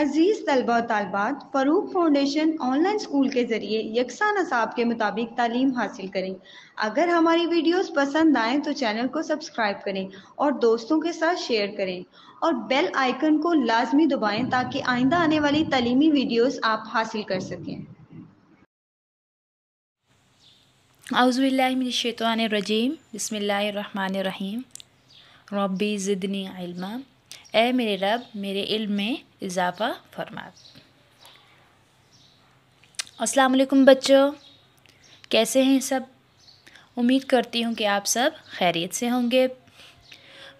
अजीज़ तलबा तलबात Farooq foundation online school के ज़रिए यकसा नसाब के मुताबिक तालीम हासिल करें अगर हमारी वीडियोस पसंद आए तो चैनल को सब्सक्राइब करें और दोस्तों के साथ शेयर करें और बेल आइकन को लाजमी दबाएं ताकि आइंदा आने वाली तलीमी वीडियोस आप हासिल कर सकें आउज़बिल्लिमिनशैतरजीम बसमीम रबी ज़िदनी इल्मा ए मेरे रब मेरे इल्म में इजाफ़ा फरमा वालेकुम बच्चों कैसे हैं सब उम्मीद करती हूँ कि आप सब खैरियत से होंगे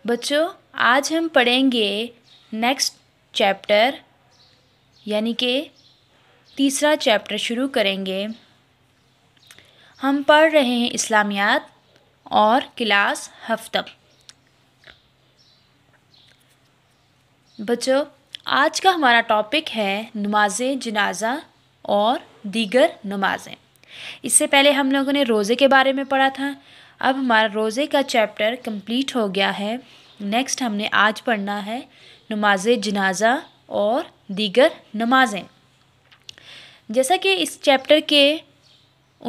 बच्चों आज हम पढ़ेंगे नेक्स्ट चैप्टर यानी कि तीसरा चैप्टर शुरू करेंगे हम पढ़ रहे हैं इस्लामियात और क्लास हफ्तम बच्चों आज का हमारा टॉपिक है नमाज जनाजा और दीगर नमाजें इससे पहले हम लोगों ने रोज़े के बारे में पढ़ा था अब हमारा रोज़े का चैप्टर कंप्लीट हो गया है नेक्स्ट हमने आज पढ़ना है नमाज जनाजा और दीगर नमाजें जैसा कि इस चैप्टर के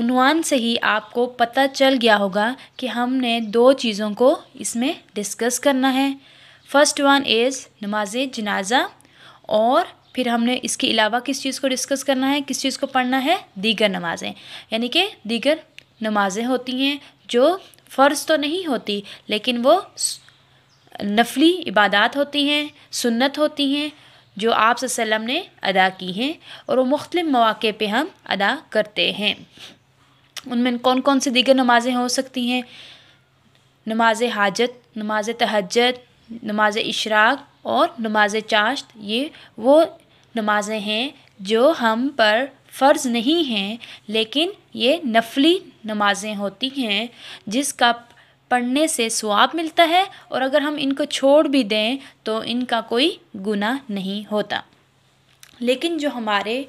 उनवान से ही आपको पता चल गया होगा कि हमने दो चीज़ों को इसमें डिस्कस करना है फर्स्ट वन इज़ नमाज जनाजा और फिर हमने इसके अलावा किस चीज़ को डिस्कस करना है किस चीज़ को पढ़ना है दीगर नमाजें यानी कि दीगर नमाजें होती हैं जो फ़र्ज़ तो नहीं होती लेकिन वो नफली इबादत होती हैं सुन्नत होती हैं जो आप ने अदा की हैं और वो मुख्तलिफ़ मौाक़े पर हम अदा करते हैं उनमें कौन कौन सी दीगर नमाज़ें हो सकती हैं नमाज हाजत नमाज तहजत नमाज इशराक और नमाज चाश्त ये वो नमाज़ें हैं जो हम पर फ़र्ज़ नहीं हैं लेकिन ये नफली नमाज़ें होती हैं जिसका पढ़ने से स्वाब मिलता है और अगर हम इनको छोड़ भी दें तो इनका कोई गुना नहीं होता लेकिन जो हमारे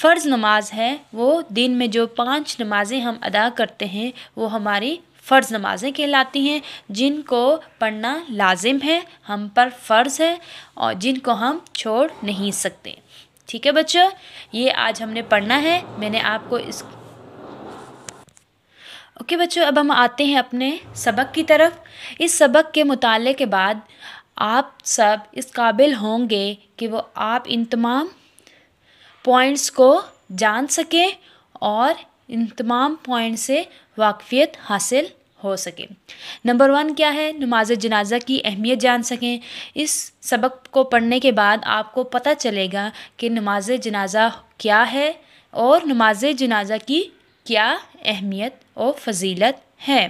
फ़र्ज़ नमाज है वो दिन में जो पांच नमाज़ें हम अदा करते हैं वो हमारी फ़र्ज़ नमाज़ें कहलाती हैं जिनको पढ़ना लाजिम है हम पर फ़र्ज़ है और जिनको हम छोड़ नहीं सकते ठीक है बच्चों ये आज हमने पढ़ना है मैंने आपको इस ओके बच्चों अब हम आते हैं अपने सबक की तरफ इस सबक के मुताले के बाद आप सब इस काबिल होंगे कि वो आप इन तमाम पॉइंट्स को जान सकें और इन तमाम पॉइंट से वाकफियत हासिल हो सके नंबर वन क्या है नमाज जनाजा की अहमियत जान सकें इस सबक को पढ़ने के बाद आपको पता चलेगा कि नमाज जनाजा क्या है और नमाज जनाजा की क्या अहमियत और फजीलत है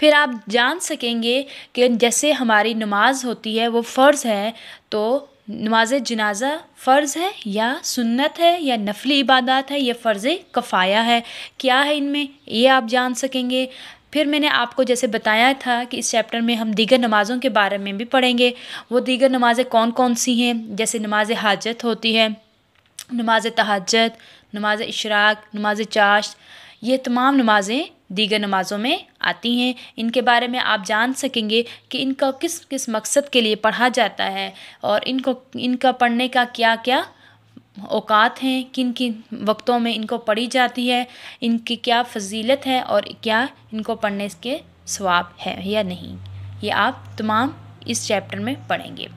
फिर आप जान सकेंगे कि जैसे हमारी नमाज होती है वो फ़र्ज़ है तो नमाज जनाजा फ़र्ज़ है या सुन्नत है या नफली इबादत है या फ़र्ज़ कफ़ाया है क्या है इनमें ये आप जान सकेंगे फिर मैंने आपको जैसे बताया था कि इस चैप्टर में हम दीगर नमाज़ों के बारे में भी पढ़ेंगे वो दीगर नमाज़ें कौन कौन सी हैं जैसे नमाज हाजत होती है नमाज तहाजत नमाज इशराक नमाज चाश ये तमाम नमाज़ें दीगर नमाज़ों में आती हैं इनके बारे में आप जान सकेंगे कि इनका किस किस मकसद के लिए पढ़ा जाता है और इनको इनका पढ़ने का क्या क्या औकात हैं किन किन वक्तों में इनको पढ़ी जाती है इनकी क्या फजीलत है और क्या इनको पढ़ने के स्वाब है या नहीं ये आप तमाम इस चैप्टर में पढ़ेंगे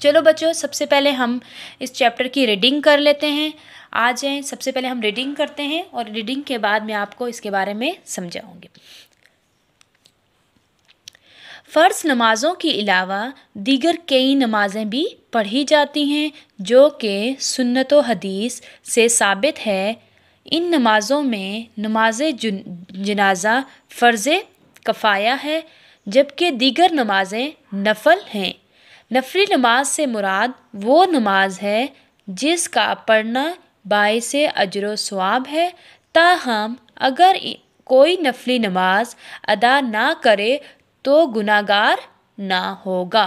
चलो बच्चों सबसे पहले हम इस चैप्टर की रीडिंग कर लेते हैं आ जाएँ सबसे पहले हम रीडिंग करते हैं और रीडिंग के बाद मैं आपको इसके बारे में समझाऊँगी फ़र्ज़ नमाज़ों के अलावा दीगर कई नमाज़ें भी पढ़ी जाती हैं जो कि सुन्नत हदीस से साबित है इन नमाज़ों में नमाज जनाजा फ़र्ज़ कफ़ाया है जबकि दीगर नमाज़ें नफल हैं नफली नमाज से मुराद वो नमाज है जिसका पढ़ना बायस अजर स्वाब है ताहम अगर कोई नफली नमाज अदा ना करे तो गुनागार ना होगा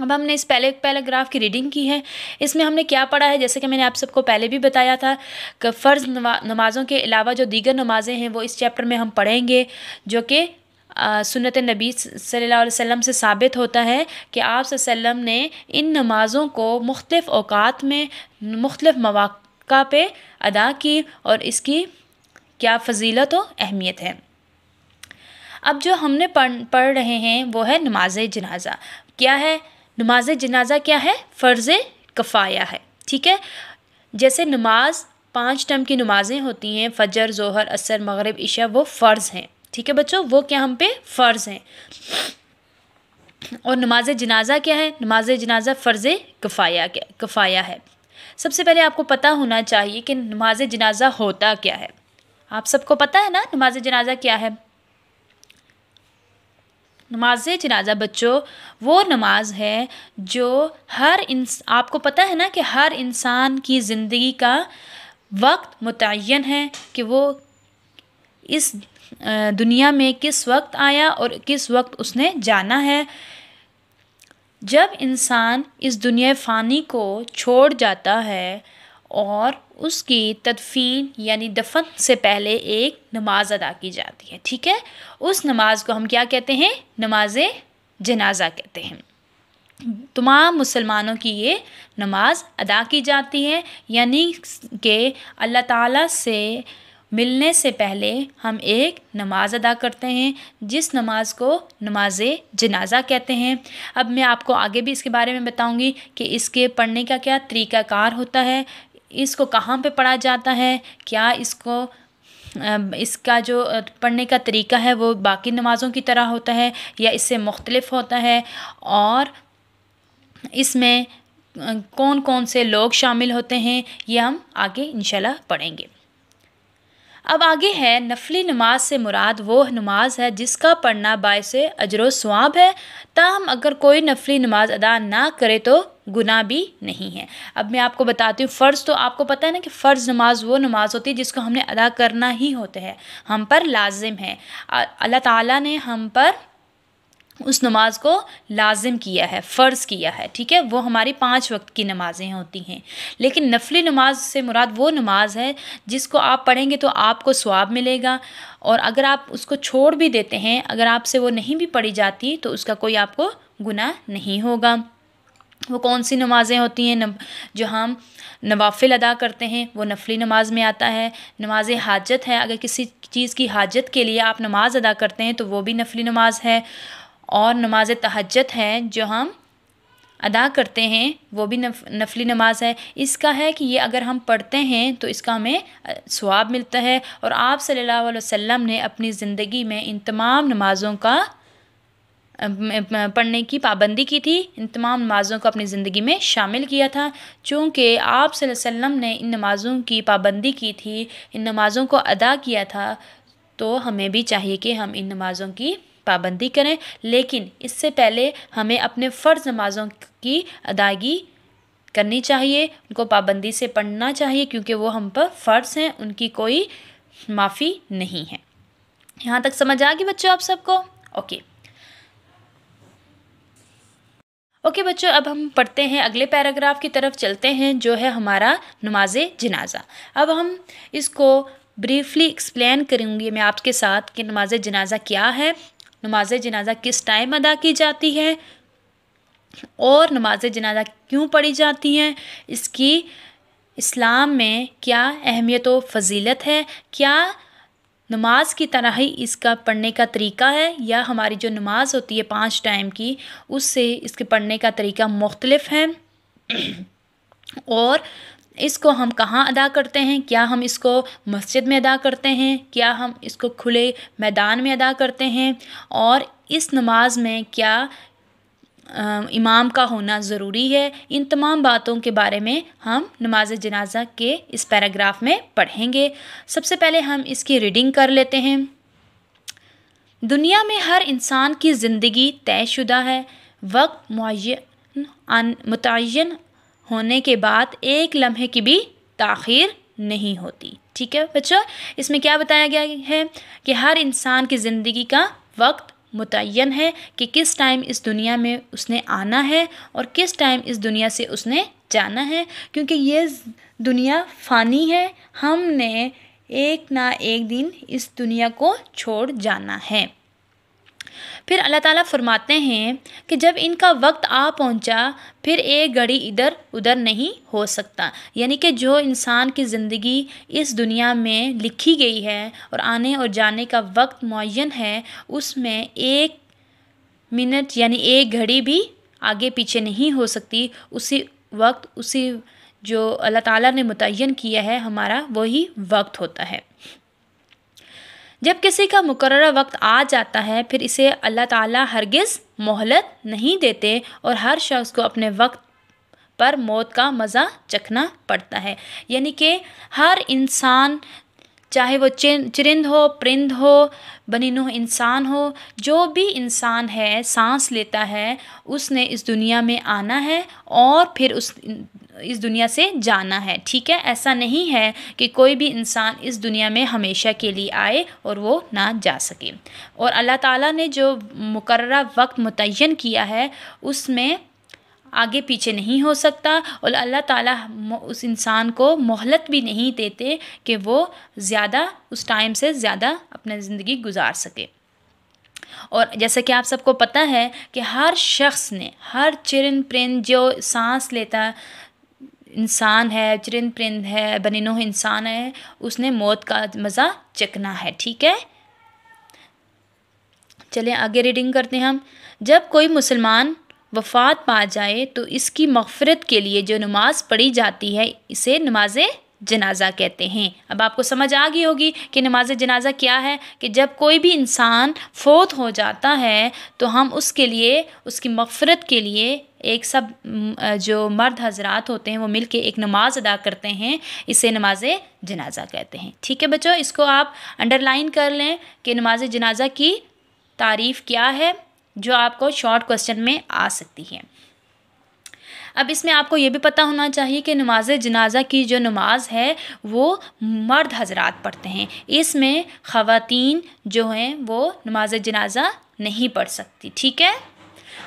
अब हमने इस पहले पैराग्राफ की रीडिंग की है इसमें हमने क्या पढ़ा है जैसे कि मैंने आप सबको पहले भी बताया था कि फ़र्ज़ नमाज़ों के अलावा जो दीगर नमाज़ें हैं वो इस चैप्टर में हम पढ़ेंगे जो कि सुनत नबी सल्लल्लाहु अलैहि वसल्लम से साबित होता है कि आप सल्लम ने इन नमाज़ों को मुख्तफ़ अवात में मुख्तफ़ मौक़ा पे अदा की और इसकी क्या फजीलत व अहमियत है अब जो हमने पढ़ पढ़ रहे हैं वो है नमाज जनाजा क्या है नमाज जनाजा क्या है फ़र्ज़ कफ़ाया है ठीक है जैसे नमाज पाँच टम की नमाज़ें होती हैं फ़जर ज़ोहर असर मगरब इशा वो फ़र्ज़ हैं ठीक है बच्चों वो क्या हम पे फ़र्ज़ हैं और नमाज जनाजा क्या है नमाज जनाजा फ़र्ज़ कफ़ाया क्या कफ़ाया है सबसे पहले आपको पता होना चाहिए कि नमाज जनाजा होता क्या है आप सबको पता है ना नमाज जनाजा क्या है नमाज जनाजा बच्चों वो नमाज है जो हर इंस आपको पता है ना कि हर इंसान की ज़िंदगी का वक्त मुतन है कि वो इस दुनिया में किस वक्त आया और किस वक्त उसने जाना है जब इंसान इस दुनिया फ़ानी को छोड़ जाता है और उसकी तदफीन यानी दफन से पहले एक नमाज अदा की जाती है ठीक है उस नमाज को हम क्या कहते हैं नमाज जनाजा कहते हैं तमाम मुसलमानों की ये नमाज अदा की जाती है यानी कि अल्लाह ताला से मिलने से पहले हम एक नमाज अदा करते हैं जिस नमाज को नमाज जनाजा कहते हैं अब मैं आपको आगे भी इसके बारे में बताऊंगी कि इसके पढ़ने का क्या तरीक़ाकार होता है इसको कहाँ पे पढ़ा जाता है क्या इसको इसका जो पढ़ने का तरीका है वो बाकी नमाज़ों की तरह होता है या इससे मुख्तलफ़ होता है और इसमें कौन कौन से लोग शामिल होते हैं ये हम आगे इंशाल्लाह पढ़ेंगे अब आगे है नफली नमाज से मुराद वो नमाज है जिसका पढ़ना बायस अजर स्वाब है ताहम अगर कोई नफली नमाज अदा ना करे तो गुना भी नहीं है अब मैं आपको बताती हूँ फ़र्ज़ तो आपको पता है ना कि फ़र्ज़ नमाज वो नमाज होती है जिसको हमने अदा करना ही होता है हम पर लाजिम है अल्लाह ताला ने हम पर उस नमाज को लाजिम किया है फ़र्ज़ किया है ठीक है वो हमारी पाँच वक्त की नमाज़ें होती हैं लेकिन नफली नमाज से मुराद वो नमाज है जिसको आप पढ़ेंगे तो आपको स्वाब मिलेगा और अगर आप उसको छोड़ भी देते हैं अगर आपसे वो नहीं भी पढ़ी जाती तो उसका कोई आपको गुनाह नहीं होगा वो कौन सी नमाज़ें होती हैं जो हम नवाफिल अदा करते हैं वो नफली नमाज में आता है नमाज हाजत है अगर किसी चीज़ की हाजत के लिए आप नमाज़ अदा करते हैं तो वो भी नफली नमाज है और नमाज तहजत हैं जो हम अदा करते हैं वो भी नफ, नफली नमाज है इसका है कि ये अगर हम पढ़ते हैं तो इसका हमें स्वाब मिलता है और आप सल्लल्लाहु अलैहि वसल्लम ने अपनी ज़िंदगी में इन तमाम नमाज़ों का पढ़ने की पाबंदी की थी इन तमाम नमाज़ों को अपनी ज़िंदगी में शामिल किया था चूँकि आप वसल्लम ने इन नमाज़ों की पाबंदी की थी इन नमाज़ों को अदा किया था तो हमें भी चाहिए कि हम इन नमाज़ों की पाबंदी करें लेकिन इससे पहले हमें अपने फ़र्ज़ नमाज़ों की अदायगी करनी चाहिए उनको पाबंदी से पढ़ना चाहिए क्योंकि वो हम पर फ़र्ज़ हैं उनकी कोई माफ़ी नहीं है यहाँ तक समझ आ गई बच्चों आप सबको ओके ओके बच्चों अब हम पढ़ते हैं अगले पैराग्राफ की तरफ चलते हैं जो है हमारा नमाज जनाजा अब हम इसको ब्रीफली एक्सप्लेन करूँगी मैं आपके साथ कि नमाज जनाजा क्या है नमाज जनाजा किस टाइम अदा की जाती है और नमाज जनाजा क्यों पढ़ी जाती हैं इसकी इस्लाम में क्या अहमियत व फजीलत है क्या नमाज की तरह ही इसका पढ़ने का तरीका है या हमारी जो नमाज होती है पांच टाइम की उससे इसके पढ़ने का तरीका मुख्तलफ़ है और इसको हम कहाँ अदा करते हैं क्या हम इसको मस्जिद में अदा करते हैं क्या हम इसको खुले मैदान में अदा करते हैं और इस नमाज में क्या इमाम का होना ज़रूरी है इन तमाम बातों के बारे में हम नमाज जनाजा के इस पैराग्राफ में पढ़ेंगे सबसे पहले हम इसकी रीडिंग कर लेते हैं दुनिया में हर इंसान की ज़िंदगी तयशुदा है वक्त मुन मुतन होने के बाद एक लम्हे की भी तख़िर नहीं होती ठीक है बच्चों इसमें क्या बताया गया है कि हर इंसान की ज़िंदगी का वक्त मुतन है कि किस टाइम इस दुनिया में उसने आना है और किस टाइम इस दुनिया से उसने जाना है क्योंकि ये दुनिया फ़ानी है हमने एक ना एक दिन इस दुनिया को छोड़ जाना है फिर अल्लाह ताला फरमाते हैं कि जब इनका वक्त आ पहुंचा फिर एक घड़ी इधर उधर नहीं हो सकता यानी कि जो इंसान की ज़िंदगी इस दुनिया में लिखी गई है और आने और जाने का वक्त मुन है उसमें एक मिनट यानी एक घड़ी भी आगे पीछे नहीं हो सकती उसी वक्त उसी जो अल्लाह ताला ने मुतन किया है हमारा वही वक्त होता है जब किसी का मुकर वक्त आ जाता है फिर इसे अल्लाह ताला हरगिज़ मोहलत नहीं देते और हर शख्स को अपने वक्त पर मौत का मज़ा चखना पड़ता है यानी कि हर इंसान चाहे वो चिरिंद हो परिंद हो बनिनो इंसान हो जो भी इंसान है सांस लेता है उसने इस दुनिया में आना है और फिर उस इस दुनिया से जाना है ठीक है ऐसा नहीं है कि कोई भी इंसान इस दुनिया में हमेशा के लिए आए और वो ना जा सके और अल्लाह ताला ने जो मुकर वक्त मुतन किया है उसमें आगे पीछे नहीं हो सकता और अल्लाह ताला उस इंसान को मोहलत भी नहीं देते कि वो ज़्यादा उस टाइम से ज़्यादा अपना ज़िंदगी गुजार सके और जैसा कि आप सबको पता है कि हर शख्स ने हर चिरन प्रिन जो सांस लेता इंसान है चिरिंद परिंद है बनिनो इंसान है उसने मौत का मज़ा चखना है ठीक है चलिए आगे रीडिंग करते हैं हम जब कोई मुसलमान वफात पा जाए तो इसकी मफ़रत के लिए जो नमाज़ पढ़ी जाती है इसे नमाज़ जनाजा कहते हैं अब आपको समझ आ गई होगी कि नमाज जनाजा क्या है कि जब कोई भी इंसान फोत हो जाता है तो हम उसके लिए उसकी मफ़रत के लिए एक सब जो मर्द हजरात होते हैं वो मिल के एक नमाज़ अदा करते हैं इसे नमाज जनाजा कहते हैं ठीक है बच्चों इसको आप अंडरलाइन कर लें कि नमाज जनाजा की तारीफ़ क्या है जो आपको शॉर्ट क्वेश्चन में आ सकती है अब इसमें आपको ये भी पता होना चाहिए कि नमाज जनाजा की जो नमाज है वो मर्द हजरात पढ़ते हैं इसमें ख़वातीन जो हैं वो नमाज जनाजा नहीं पढ़ सकती ठीक है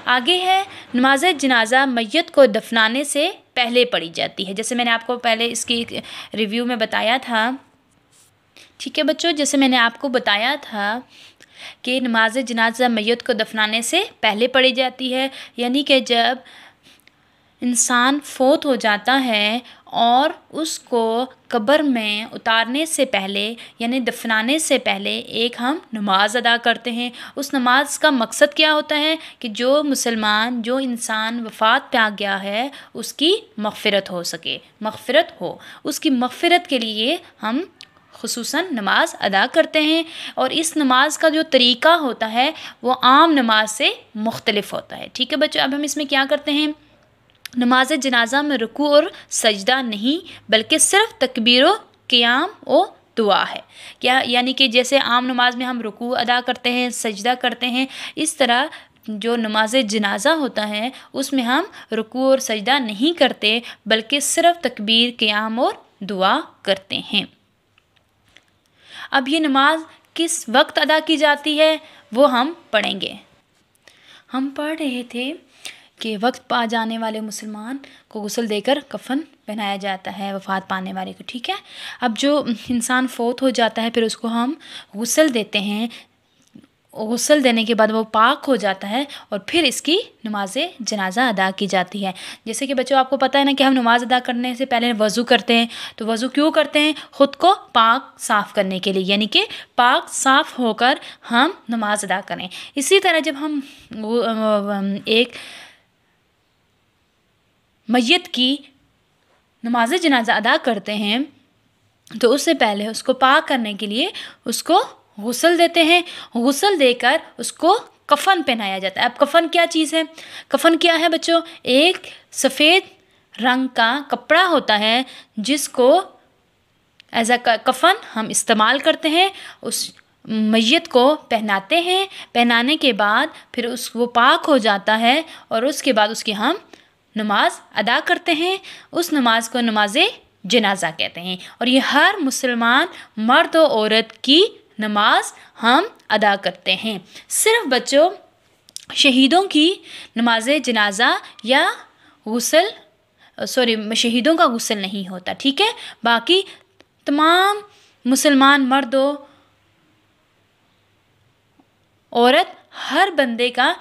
आगे है नमाज जनाजा मैत को दफनाने से पहले पढ़ी जाती है जैसे मैंने आपको पहले इसकी रिव्यू में बताया था ठीक है बच्चों जैसे मैंने आपको बताया था कि नमाज जनाजा मैत को दफनाने से पहले पढ़ी जाती है यानी कि जब इंसान फोत हो जाता है और उसको कब्र में उतारने से पहले यानी दफनाने से पहले एक हम नमाज़ अदा करते हैं उस नमाज का मकसद क्या होता है कि जो मुसलमान जो इंसान वफात पे आ गया है उसकी मगफ़रत हो सके मगफ़रत हो उसकी मगफ़रत के लिए हम खसूस नमाज अदा करते हैं और इस नमाज का जो तरीका होता है वो आम नमाज से मुख्तलफ़ होता है ठीक है बच्चों अब हम इसमें क्या करते हैं नमाज जनाजा में रुकू और सजदा नहीं बल्कि सिर्फ तकबीर क़्याम और दुआ है क्या यानी कि जैसे आम नमाज में हम रुकू अदा करते हैं सजदा करते हैं इस तरह जो नमाज जनाजा होता है उसमें हम रुकू और सजदा नहीं करते बल्कि सिर्फ तकबीर क़्याम और दुआ करते हैं अब ये नमाज किस वक्त अदा की जाती है वो हम पढ़ेंगे हम पढ़ रहे थे के वक्त पा जाने वाले मुसलमान को गसल देकर कफन पहनाया जाता है वफ़ात पाने वाले को ठीक है अब जो इंसान फोत हो जाता है फिर उसको हम गसल देते हैं गसल देने के बाद वो पाक हो जाता है और फिर इसकी नमाज जनाजा अदा की जाती है जैसे कि बच्चों आपको पता है ना कि हम नमाज़ अदा करने से पहले वज़ू करते हैं तो वज़ू क्यों करते हैं ख़ुद को पाक साफ़ करने के लिए यानी कि पाक साफ़ होकर हम नमाज़ अदा करें इसी तरह जब हम एक मैत की नमाज जनाजा अदा करते हैं तो उससे पहले उसको पाक करने के लिए उसको गसल देते हैं गसल देकर उसको कफन पहनाया जाता है अब कफन क्या चीज़ है कफन क्या है बच्चों एक सफ़ेद रंग का कपड़ा होता है जिसको एज अ कफन हम इस्तेमाल करते हैं उस मैत को पहनाते हैं पहनाने के बाद फिर उस वो पाक हो जाता है और उसके बाद उसकी हम नमाज अदा करते हैं उस नमाज को नमाज जनाजा कहते हैं और ये हर मुसलमान मर्द और औरत की नमाज हम अदा करते हैं सिर्फ बच्चों शहीदों की नमाज जनाजा या गसल सॉरी शहीदों का गसल नहीं होता ठीक है बाकी तमाम मुसलमान मर्द औरत हर बंदे का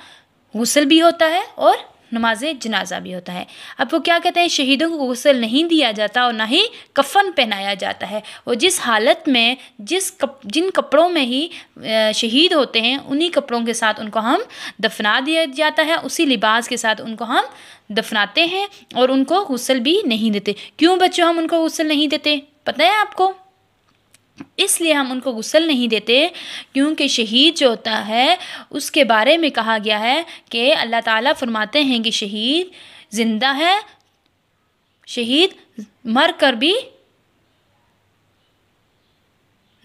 गसल भी होता है और नमाज जनाजा भी होता है अब वो क्या कहते हैं शहीदों को गसल नहीं दिया जाता और ना ही कफन पहनाया जाता है और जिस हालत में जिस कप जिन कपड़ों में ही शहीद होते हैं उन्हीं कपड़ों के साथ उनको हम दफना दिया जाता है उसी लिबास के साथ उनको हम दफनाते हैं और उनको गसल भी नहीं देते क्यों बच्चों हम उनको गसल नहीं देते पता है आपको इसलिए हम उनको गुसल नहीं देते क्योंकि शहीद जो होता है उसके बारे में कहा गया है कि अल्लाह ताला फरमाते हैं कि शहीद ज़िंदा है शहीद मर कर भी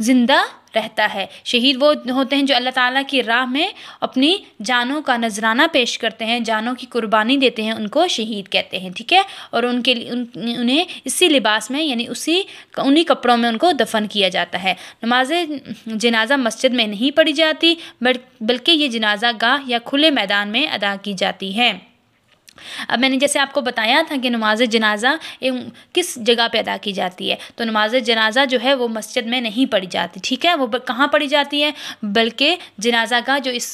ज़िंदा रहता है शहीद वो होते हैं जो अल्लाह ताला की राह में अपनी जानों का नजराना पेश करते हैं जानों की कुर्बानी देते हैं उनको शहीद कहते हैं ठीक है और उनके उन, उन्हें इसी लिबास में यानी उसी उन्हीं कपड़ों में उनको दफन किया जाता है नमाज जनाजा मस्जिद में नहीं पढ़ी जाती बल्कि ये जनाजा गाह या खुले मैदान में अदा की जाती है अब मैंने जैसे आपको बताया था कि नमाज जनाजा किस जगह पे अदा की जाती है तो नमाज जनाजा जो है वो मस्जिद में नहीं पढ़ी जाती ठीक है वो कहाँ पढ़ी जाती है बल्कि जनाजा का जो इस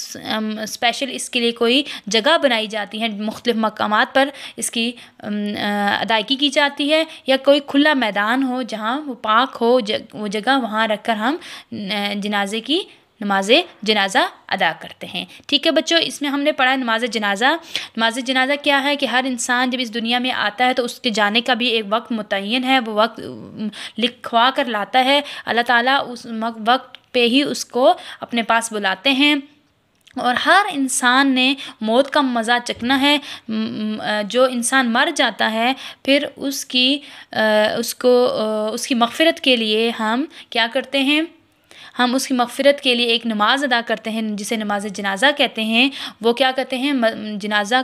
स्पेशल इसके लिए कोई जगह बनाई जाती है मुख्तफ मकाम पर इसकी अदायगी की जाती है या कोई खुला मैदान हो जहाँ वो पाक हो जग, वो जगह वहाँ रख कर हम जनाजे की नमाज जनाजा अदा करते हैं ठीक है बच्चों इसमें हमने पढ़ा नमाज जनाजा नमाज जनाजा क्या है कि हर इंसान जब इस दुनिया में आता है तो उसके जाने का भी एक वक्त मुतन है वो वक्त लिखवा कर लाता है अल्लाह ताला उस वक्त पे ही उसको अपने पास बुलाते हैं और हर इंसान ने मौत का मज़ा चखना है जो इंसान मर जाता है फिर उसकी उसको उसकी मफफरत के लिए हम क्या करते हैं हम उसकी मफ़रत के लिए एक नमाज़ अदा करते हैं जिसे नमाज जनाजा कहते हैं वो क्या कहते हैं जनाजा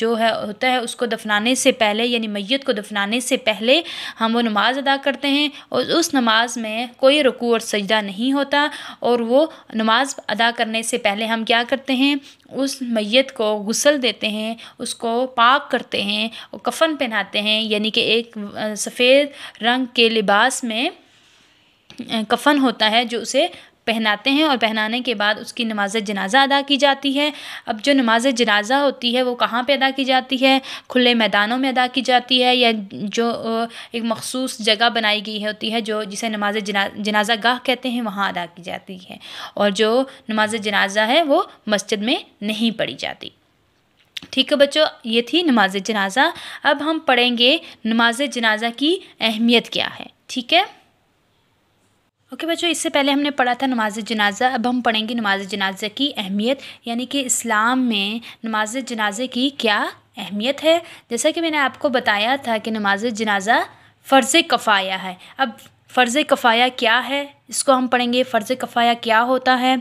जो है होता है उसको दफनाने से पहले यानी मैत को दफनाने से पहले हम वो नमाज़ अदा करते हैं और उस नमाज में कोई रुकू और सजदा नहीं होता और वो नमाज अदा करने से पहले हम क्या करते हैं उस मैत को गसल देते हैं उसको पाक करते हैं और कफ़न पहनाते हैं यानी कि एक सफ़ेद रंग के लिबास में कफ़न होता है जो उसे पहनाते हैं और पहनाने के बाद उसकी नमाज जनाजा अदा की जाती है अब जो नमाज जनाजा होती है वो कहाँ पे अदा की जाती है खुले मैदानों में अदा की जाती है या जो एक मखसूस जगह बनाई गई होती है जो जिसे नमाज जना जनाजा गाह कहते हैं वहाँ अदा की जाती है और जो नमाज जनाजा है वो मस्जिद में नहीं पढ़ी जाती ठीक है बच्चों ये थी नमाज जनाजा अब हम पढ़ेंगे नमाज जनाजा की अहमियत क्या है ठीक है ओके okay बच्चों इससे पहले हमने पढ़ा था नमाज जनाजा अब हम पढ़ेंगे नमाज जनाजा की अहमियत यानी कि इस्लाम में नमाज जनाजे की क्या अहमियत है जैसा कि मैंने आपको बताया था कि नमाज जनाजा फ़र्ज़ कफ़ाया है अब फ़र्ज़ कफ़ाया क्या है इसको हम पढ़ेंगे फ़र्ज़ कफ़ाया क्या होता है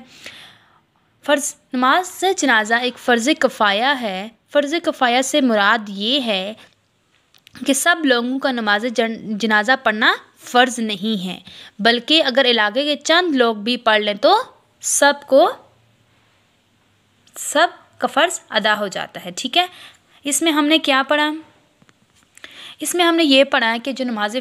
फ़र्ज़ नमाज जनाजा एक फ़र्ज़ कफ़ाया है फ़र्ज़ कफ़ाया से मुराद ये है कि सब लोगों का नमाज जनाजा पढ़ना फ़र्ज़ नहीं है बल्कि अगर इलाके के चंद लोग भी पढ़ लें तो सबको सब का फ़र्ज़ अदा हो जाता है ठीक है इसमें हमने क्या पढ़ा इसमें हमने ये पढ़ा है कि जो नमाज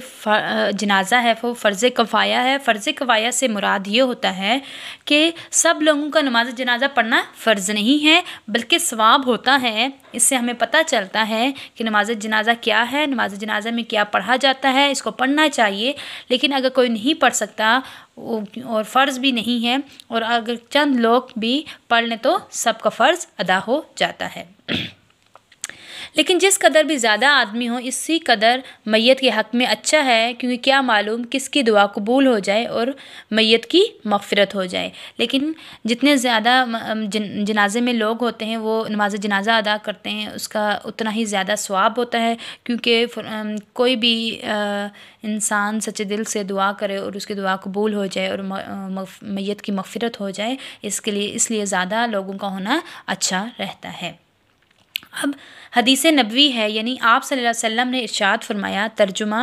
जनाजा है वो फ़र्ज़ कफ़ाया है फ़र्ज़ कफ़ाया से मुराद ये होता है कि सब लोगों का नमाज जनाजा पढ़ना फ़र्ज़ नहीं है बल्कि स्वाब होता है इससे हमें पता चलता है कि नमाज जनाजा क्या है नमाज जनाजा में क्या पढ़ा जाता है इसको पढ़ना चाहिए लेकिन अगर कोई नहीं पढ़ सकता और फ़र्ज़ भी नहीं है और अगर चंद लोग भी पढ़ लें तो सबका फ़र्ज़ अदा हो जाता है लेकिन जिस कदर भी ज़्यादा आदमी हो इसी कदर मैत के हक़ में अच्छा है क्योंकि क्या मालूम किसकी दुआ कबूल हो जाए और मैत की मफफ़रत हो जाए लेकिन जितने ज़्यादा जनाजे में लोग होते हैं वो नमाज जनाजा अदा करते हैं उसका उतना ही ज़्यादा स्वाब होता है क्योंकि कोई भी इंसान सच्चे दिल से दुआ करे और उसकी दुआ कबूल हो जाए और मैत की मफफरत हो जाए इसके लिए इसलिए ज़्यादा लोगों का होना अच्छा रहता है अब हदीस नबवी है यानी आप सल्लल्लाहु अलैहि वसल्लम ने इरशाद फरमाया तर्जुमा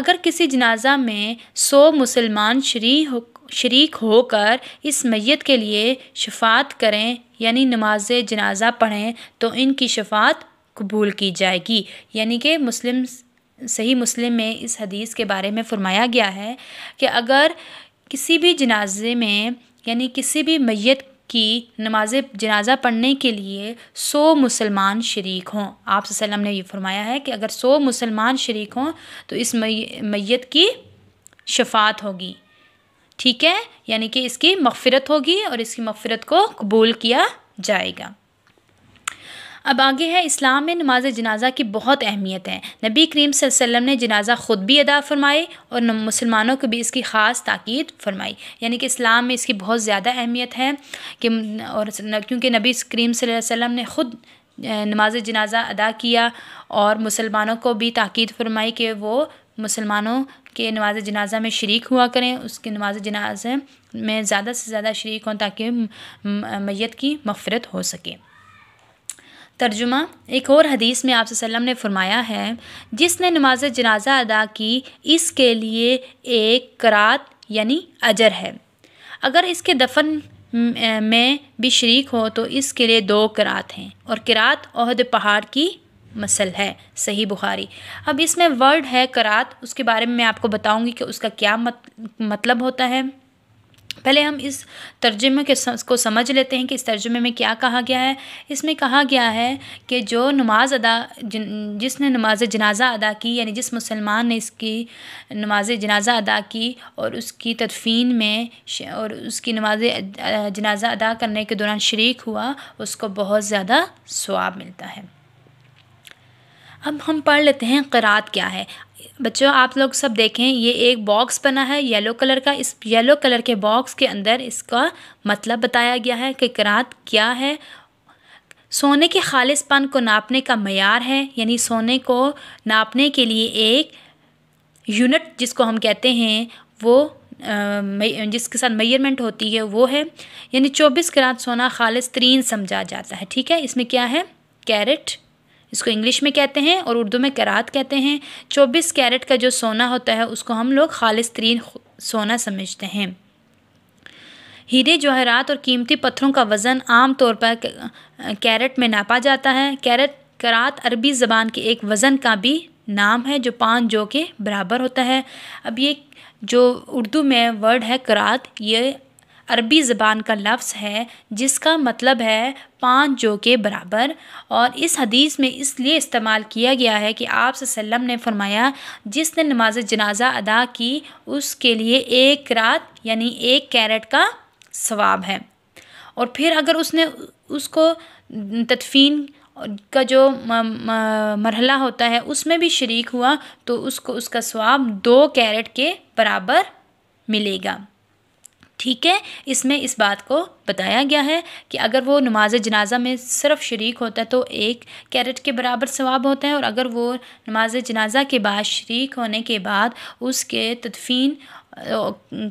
अगर किसी जनाजा में सौ मुसलमान श्री हो शरीक होकर इस मैत के लिए शफात करें यानी नमाज जनाजा पढ़ें तो इनकी शफात कबूल की जाएगी यानी कि मुस्लिम सही मुस्लिम में इस हदीस के बारे में फरमाया गया है कि अगर किसी भी जनाजे में यानी किसी भी मैत कि नमाज जनाजा पढ़ने के लिए सौ मुसलमान शरीक हों आप ने ये फरमाया है कि अगर सौ मुसलमान शरीक हों तो इस मैत की शफात होगी ठीक है यानी कि इसकी मफ़फ़रत होगी और इसकी मफ़फ़रत को कबूल किया जाएगा अब आगे है इस्लाम में नमाज जनाजा की बहुत अहमियत है नबी करीम सल्लम ने जनाजा ख़ुद भी अदा फरमाए और मुसलमानों को भी इसकी ख़ास ताक़द फरमाई यानी कि इस्लाम में इसकी बहुत ज़्यादा अहमियत है कि और क्योंकि नबी करीम सल्लम ने ख़ुद नमाज जनाजा अदा किया और मुसलमानों को भी ताक़द फरमाई कि वो मुसलमानों के नमाज जनाजा में शरीक हुआ करें उसके नमाज जनाजा में ज़्यादा से ज़्यादा शरीक हों ताकि मैत की मफ़रत हो सके तर्जुमा एक और हदीस में आप ने फरमाया है जिसने नमाज जनाजा अदा की इसके लिए एक करात यानी अजर है अगर इसके दफन में भी शरीक हो तो इसके लिए दो करात हैं और करात अहद पहाड़ की मसल है सही बुखारी अब इसमें वर्ड है करात उसके बारे में मैं आपको बताऊंगी कि उसका क्या मत, मतलब होता है पहले हम इस तर्जुमे के को समझ लेते हैं कि इस तर्जुमे में क्या कहा गया है इसमें कहा गया है कि जो नमाज अदा जिन, जिसने नमाज जनाजा अदा की यानी जिस मुसलमान ने इसकी नमाज जनाजा अदा की और उसकी तदफीन में और उसकी नमाज जनाजा अदा करने के दौरान शरीक हुआ उसको बहुत ज़्यादा स्वाब मिलता है अब हम पढ़ लेते हैं क़रात क्या है बच्चों आप लोग सब देखें ये एक बॉक्स बना है येलो कलर का इस येलो कलर के बॉक्स के अंदर इसका मतलब बताया गया है कि करात क्या है सोने के खालिसपन को नापने का मैार है यानी सोने को नापने के लिए एक यूनिट जिसको हम कहते हैं वो जिसके साथ मेयरमेंट होती है वो है यानी चौबीस करात सोना खालिस्तरीन तरीन समझा जाता है ठीक है इसमें क्या है कैरेट इसको इंग्लिश में कहते हैं और उर्दू में करात कहते हैं चौबीस कैरेट का जो सोना होता है उसको हम लोग खालिश तरीन सोना समझते हैं हीरे जवाहरात और कीमती पत्थरों का वज़न आम तौर पर कैरेट में नापा जाता है कैरेट करात अरबी ज़बान के एक वज़न का भी नाम है जो पाँच जो के बराबर होता है अब ये जो उर्दू में वर्ड है करात ये अरबी ज़बान का लफ्ज़ है जिसका मतलब है पाँच जो के बराबर और इस हदीस में इसलिए इस्तेमाल किया गया है कि आप सल्लम ने फरमाया जिसने नमाज जनाजा अदा की उसके लिए एक रात यानी एक कैरेट का सवाब है और फिर अगर उसने उसको तदफीन का जो मरहला होता है उसमें भी शरीक हुआ तो उसको उसका स्वाब दो कैरेट के बराबर मिलेगा ठीक है इसमें इस बात को बताया गया है कि अगर वो नमाज जनाजा में सिर्फ शरीक होता है तो एक कैरेट के बराबर सवाब होता है और अगर वो नमाज जनाजा के बाद शरीक होने के बाद उसके तदफीन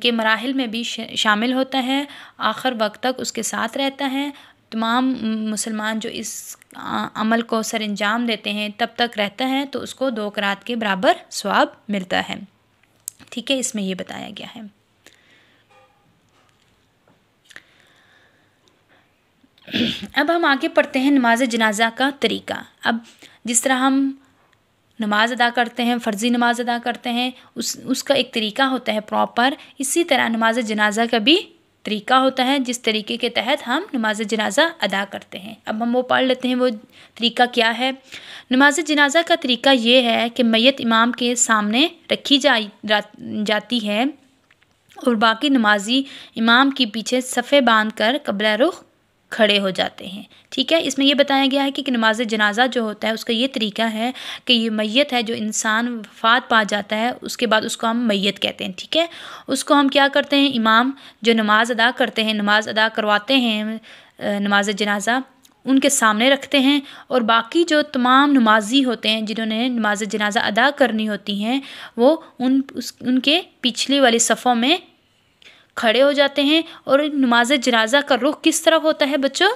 के मराहल में भी शामिल होता है आखिर वक्त तक उसके साथ रहता है तमाम मुसलमान जो इस अमल को सर अंजाम देते हैं तब तक रहता है तो उसको दो करात के बराबर स्वाब मिलता है ठीक है इसमें यह बताया गया है अब हम आगे पढ़ते हैं नमाज जनाजा का तरीका अब जिस तरह हम नमाज अदा करते हैं फ़र्ज़ी नमाज अदा करते हैं उस उसका एक तरीका होता है प्रॉपर इसी तरह नमाज जनाजा का भी तरीका होता है जिस तरीके के तहत हम नमाज जनाजा अदा करते हैं अब हम वो पढ़ लेते हैं वो तरीका क्या है नमाज जनाजा का तरीका ये है कि मैत इमाम के सामने रखी जा, जा जाती है और बाकी नमाजी इमाम के पीछे सफ़े बांध कर कबला रुख खड़े हो जाते हैं ठीक है इसमें यह बताया गया है कि, कि नमाज जनाजा जो होता है उसका ये तरीका है कि ये मैयत है जो इंसान वफात पा जाता है उसके बाद उसको हम मैयत कहते हैं ठीक है उसको हम क्या करते हैं इमाम जो नमाज अदा करते हैं नमाज अदा करवाते हैं नमाज जनाजा उनके सामने रखते हैं और बाकी जो तमाम नमाजी होते हैं जिन्होंने नमाज जनाजा अदा करनी होती हैं वो उन उस उनके पिछले वाले सफ़ों में खड़े हो जाते हैं और नमाज जनाजा का रुख किस तरफ होता है बच्चों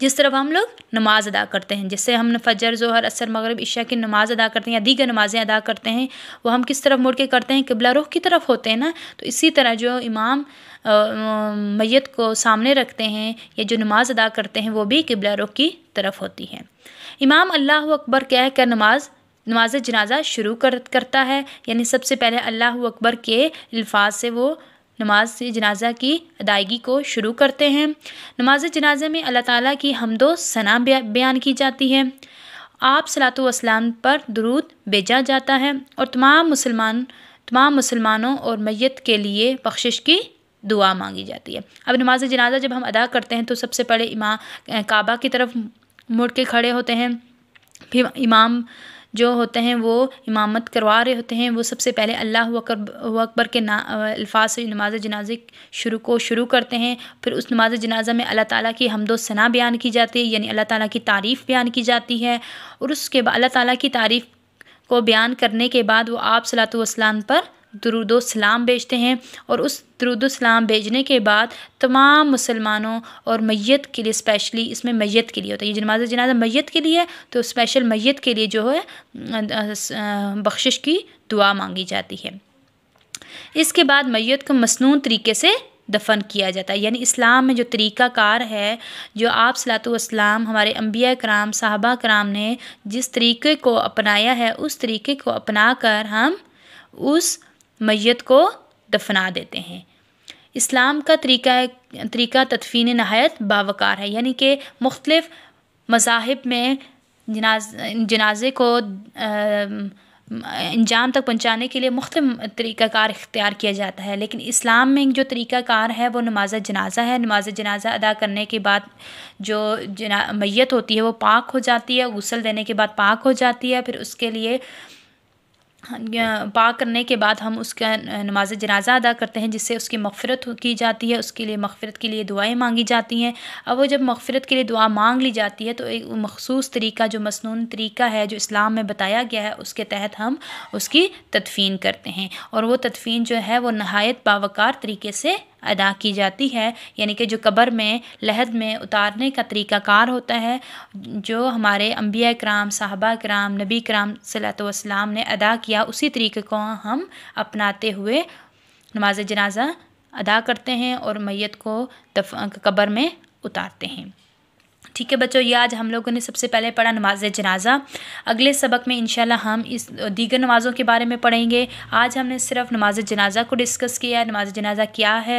जिस तरफ हम लोग नमाज अदा करते हैं जैसे हम फजर जहर असर मगरब इशा की नमाज अदा करते हैं या दीगर नमाज़ें अदा करते हैं वो हम किस तरफ मुड़ के करते हैं किबला रुख की तरफ होते हैं ना तो इसी तरह जो इमाम मैत को सामने रखते हैं या जो नमाज़ अदा करते हैं वो भी किबला रुख की तरफ होती है इमाम अल्लाह अकबर कह कर नमाज़ नमाज जनाजा शुरू कर करता है यानी सबसे पहले अल्लाह अकबर के अल्फाज से वो नमाज जनाजा की अदायगी को शुरू करते हैं नमाज जनाजे में अल्लाह ताला की हमदो सना बयान की जाती है आप सलात वसलाम पर दरूद भेजा जाता है और तमाम मुसलमान तमाम मुसलमानों और मैत के लिए बख्शिश की दुआ मांगी जाती है अब नमाज जनाजा जब हम अदा करते हैं तो सबसे पहले इमाम काबा की तरफ मुड़ के खड़े होते हैं फिर इमाम जो होते हैं वो इमामत करवा रहे होते हैं वो सबसे पहले अल्लाह अकबर अकबर के ना अल्फाज से नमाज जनाजे शुरू को शुरू करते हैं फिर उस नमाज जनाजा में अल्लाह ताला की हमदो सना बयान की जाती है यानी अल्लाह ताला की तारीफ़ बयान की जाती है और उसके बाद अल्लाह ताला की तारीफ़ को बयान करने के बाद वो आप सलात वसलाम पर सलाम भेजते हैं और उस सलाम भेजने के बाद तमाम मुसलमानों और मैत के लिए स्पेशली इसमें मैत के लिए होता है ये नमाज जनाजा मैत के लिए है तो स्पेशल मैत के लिए जो है अं, अं, बख्शिश की दुआ मांगी जाती है इसके बाद मैत को मसनू तरीके से दफन किया जाता है यानी इस्लाम में जो तरीक़ाकार है जो आप सलातम हमारे अम्बिया कराम साहबा कराम ने जिस तरीके को अपनाया है उस तरीके को अपना कर हम उस मैत को दफना देते हैं इस्लाम का तरीका तरीका तदफीन नहायत बावकार है यानी कि मुख्तलफ़ मजाहब में जनाज जनाजे को इंजाम तक पहुँचाने के लिए मुख्त तरीक़ाकार इख्तियार किया जाता है लेकिन इस्लाम में जो तरीक़ाकार है वो नमाज जनाजा है नमाज जनाजा अदा करने के बाद जो जना मैत होती है वो पाक हो जाती है गसल देने के बाद पाक हो जाती है फिर उसके लिए हाँ, पा करने के बाद हम उसका नमाज जनाजा अदा करते हैं जिससे उसकी मफफरत की जाती है उसके लिए मफफ़रत के लिए दुआएं मांगी जाती हैं अब वो जब मफफ़रत के लिए दुआ मांग ली जाती है तो एक मखसूस तरीका जो मसनून तरीका है जो इस्लाम में बताया गया है उसके तहत हम उसकी तदफीन करते हैं और वो तदफीन जो है वो नहायत बावकार तरीके से अदा की जाती है यानी कि जो कब्र में लहद में उतारने का तरीक़ाकार होता है जो हमारे अम्बिया कराम साहबा कराम नबी कराम सलातम ने अदा किया उसी तरीक़े को हम अपनाते हुए नमाज जनाजा अदा करते हैं और मैत को कब्र में उतारते हैं ठीक है बच्चों ये आज हम लोगों ने सबसे पहले पढ़ा नमाज जनाजा अगले सबक में इंशाल्लाह हम इस दीगर नमाज़ों के बारे में पढ़ेंगे आज हमने सिर्फ नमाज जनाजा को डिस्कस किया है नमाज जनाजा क्या है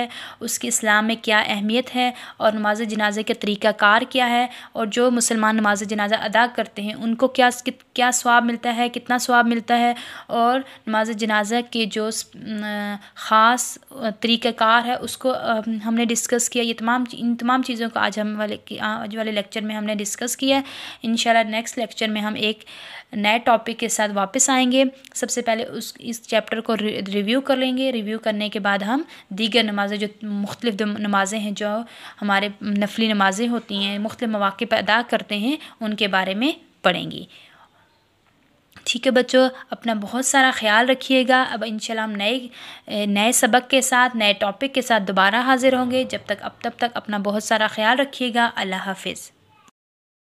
उसकी इस्लाम में क्या अहमियत है और नमाज जनाजे का तरीक़ाकार क्या है और जो मुसलमान नमाज जनाजा अदा करते हैं उनको क्या क्या स्वाब मिलता है कितना स्वाब मिलता है और नमाज जनाजा के जो ख़ास तरीक़ाकार है उसको हमने डिस्कस किया ये तमाम इन तमाम चीज़ों को आज हम वाले आज वाले लेक्चर में हमने डिस्कस किया है इन नेक्स्ट लेक्चर में हम एक नए टॉपिक के साथ वापस आएंगे सबसे पहले उस इस चैप्टर को रिव्यू कर लेंगे रिव्यू करने के बाद हम दीगर नमाजें जो मुख्तलिफ नमाजें हैं जो हमारे नफली नमाजें होती हैं मुख्तलिफ मौाक़े पर अदा करते हैं उनके बारे में पढ़ेंगी ठीक है बच्चों अपना बहुत सारा ख्याल रखिएगा अब इंशाल्लाह हम नए नए सबक के साथ नए टॉपिक के साथ दोबारा हाज़िर होंगे जब तक अब तब तक अपना बहुत सारा ख्याल रखिएगा अल्लाह हाफिज़